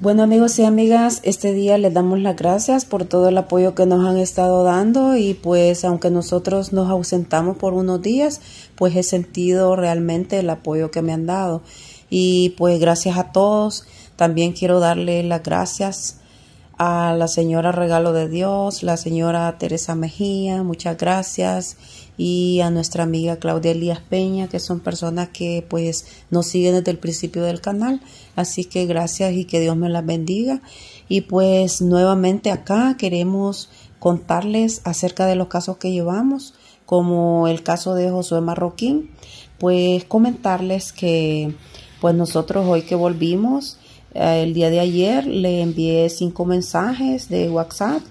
Bueno amigos y amigas, este día les damos las gracias por todo el apoyo que nos han estado dando y pues aunque nosotros nos ausentamos por unos días, pues he sentido realmente el apoyo que me han dado. Y pues gracias a todos, también quiero darle las gracias a la señora Regalo de Dios, la señora Teresa Mejía, muchas gracias, y a nuestra amiga Claudia Elías Peña, que son personas que pues nos siguen desde el principio del canal. Así que gracias y que Dios me las bendiga. Y pues nuevamente acá queremos contarles acerca de los casos que llevamos, como el caso de Josué Marroquín, pues comentarles que pues nosotros hoy que volvimos, eh, el día de ayer le envié cinco mensajes de WhatsApp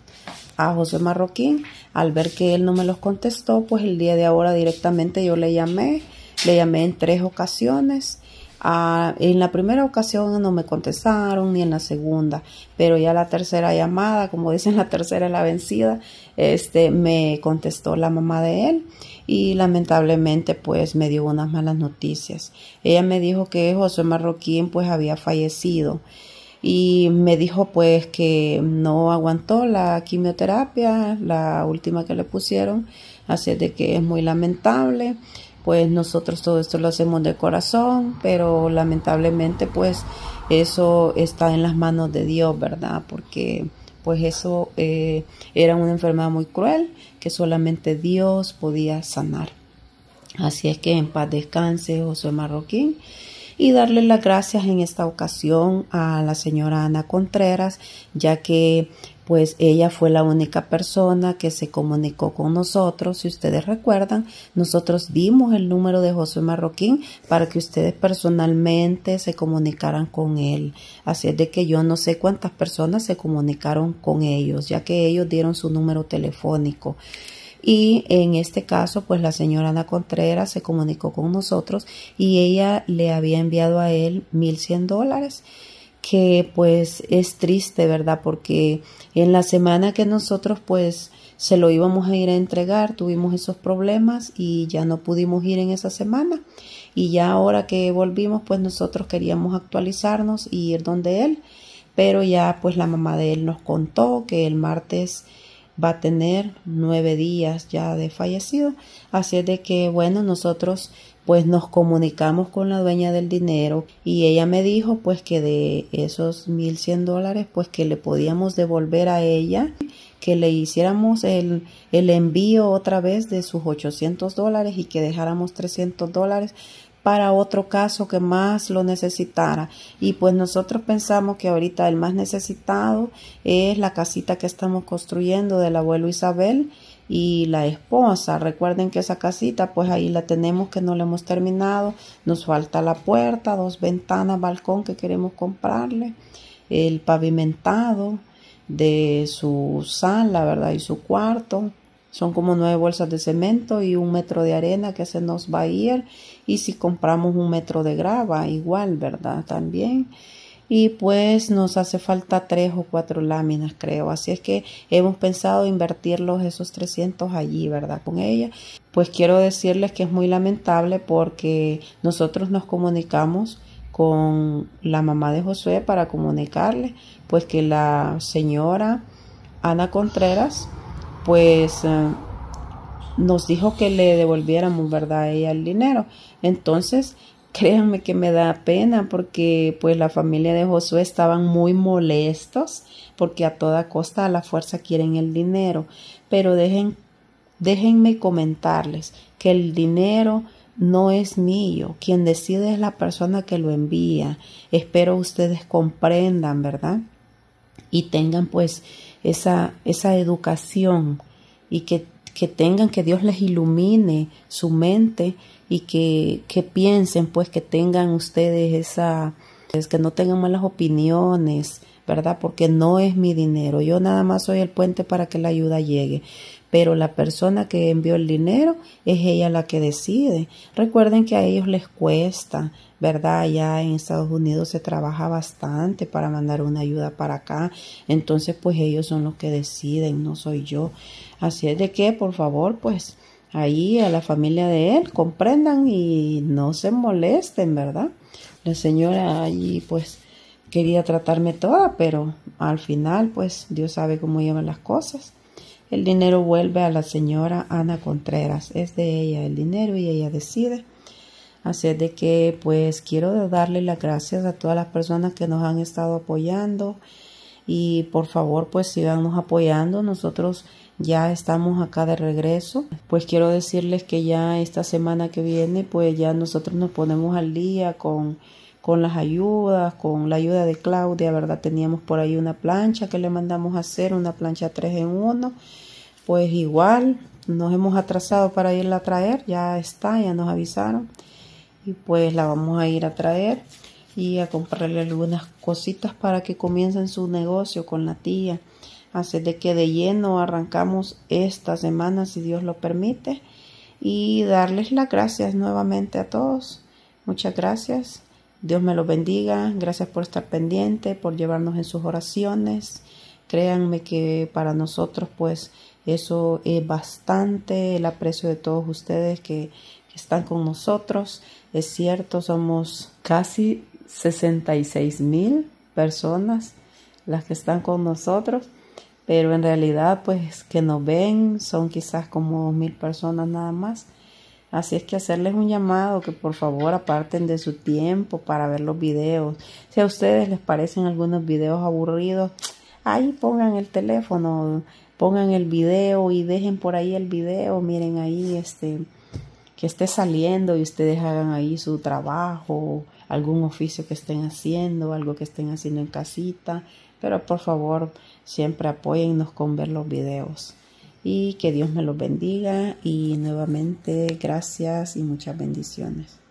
a José Marroquín. Al ver que él no me los contestó, pues el día de ahora directamente yo le llamé. Le llamé en tres ocasiones Ah, en la primera ocasión no me contestaron, ni en la segunda, pero ya la tercera llamada, como dicen, la tercera es la vencida, este, me contestó la mamá de él y lamentablemente pues me dio unas malas noticias. Ella me dijo que José Marroquín pues había fallecido y me dijo pues que no aguantó la quimioterapia, la última que le pusieron, así de que es muy lamentable pues nosotros todo esto lo hacemos de corazón, pero lamentablemente pues eso está en las manos de Dios, ¿verdad? Porque pues eso eh, era una enfermedad muy cruel que solamente Dios podía sanar. Así es que en paz descanse José Marroquín y darle las gracias en esta ocasión a la señora Ana Contreras, ya que pues ella fue la única persona que se comunicó con nosotros. Si ustedes recuerdan, nosotros dimos el número de José Marroquín para que ustedes personalmente se comunicaran con él. Así es de que yo no sé cuántas personas se comunicaron con ellos, ya que ellos dieron su número telefónico. Y en este caso, pues la señora Ana Contreras se comunicó con nosotros y ella le había enviado a él 1.100 dólares que pues es triste, ¿verdad? Porque en la semana que nosotros pues se lo íbamos a ir a entregar, tuvimos esos problemas y ya no pudimos ir en esa semana. Y ya ahora que volvimos pues nosotros queríamos actualizarnos y ir donde él, pero ya pues la mamá de él nos contó que el martes va a tener nueve días ya de fallecido. Así es de que, bueno, nosotros pues nos comunicamos con la dueña del dinero y ella me dijo pues que de esos mil cien dólares pues que le podíamos devolver a ella que le hiciéramos el, el envío otra vez de sus ochocientos dólares y que dejáramos trescientos dólares para otro caso que más lo necesitara. Y pues nosotros pensamos que ahorita el más necesitado es la casita que estamos construyendo del abuelo Isabel y la esposa. Recuerden que esa casita, pues ahí la tenemos que no la hemos terminado. Nos falta la puerta, dos ventanas, balcón que queremos comprarle, el pavimentado de su sala, ¿verdad? Y su cuarto. Son como nueve bolsas de cemento y un metro de arena que se nos va a ir. Y si compramos un metro de grava, igual, ¿verdad? También. Y pues nos hace falta tres o cuatro láminas, creo. Así es que hemos pensado invertirlos esos 300 allí, ¿verdad? Con ella. Pues quiero decirles que es muy lamentable porque nosotros nos comunicamos con la mamá de Josué para comunicarle, pues que la señora Ana Contreras pues eh, nos dijo que le devolviéramos, ¿verdad? ella el dinero. Entonces, créanme que me da pena porque pues la familia de Josué estaban muy molestos porque a toda costa a la fuerza quieren el dinero. Pero dejen, déjenme comentarles que el dinero no es mío, quien decide es la persona que lo envía. Espero ustedes comprendan, ¿verdad? Y tengan pues esa, esa educación y que, que, tengan que Dios les ilumine su mente y que, que piensen, pues que tengan ustedes esa, es que no tengan malas opiniones, ¿verdad? Porque no es mi dinero. Yo nada más soy el puente para que la ayuda llegue. Pero la persona que envió el dinero es ella la que decide. Recuerden que a ellos les cuesta, ¿verdad? Allá en Estados Unidos se trabaja bastante para mandar una ayuda para acá. Entonces, pues ellos son los que deciden, no soy yo. Así es de que, por favor, pues ahí a la familia de él comprendan y no se molesten, ¿verdad? La señora allí, pues quería tratarme toda, pero al final, pues Dios sabe cómo llevan las cosas. El dinero vuelve a la señora Ana Contreras, es de ella el dinero y ella decide. Así de que, pues quiero darle las gracias a todas las personas que nos han estado apoyando y por favor, pues sigamos apoyando. Nosotros ya estamos acá de regreso. Pues quiero decirles que ya esta semana que viene, pues ya nosotros nos ponemos al día con con las ayudas, con la ayuda de Claudia, ¿verdad? Teníamos por ahí una plancha que le mandamos a hacer, una plancha 3 en 1. Pues igual, nos hemos atrasado para irla a traer, ya está, ya nos avisaron. Y pues la vamos a ir a traer y a comprarle algunas cositas para que comiencen su negocio con la tía. Así de que de lleno arrancamos esta semana, si Dios lo permite, y darles las gracias nuevamente a todos. Muchas gracias. Dios me los bendiga. Gracias por estar pendiente, por llevarnos en sus oraciones. Créanme que para nosotros pues eso es bastante el aprecio de todos ustedes que, están con nosotros. Es cierto, somos casi 66 mil personas las que están con nosotros, pero en realidad pues que nos ven son quizás como mil personas nada más. Así es que hacerles un llamado que por favor aparten de su tiempo para ver los videos. Si a ustedes les parecen algunos videos aburridos, ahí pongan el teléfono, pongan el video y dejen por ahí el video. Miren ahí este que esté saliendo y ustedes hagan ahí su trabajo, algún oficio que estén haciendo, algo que estén haciendo en casita. Pero por favor, siempre apóyennos con ver los videos y que Dios me los bendiga y nuevamente gracias y muchas bendiciones.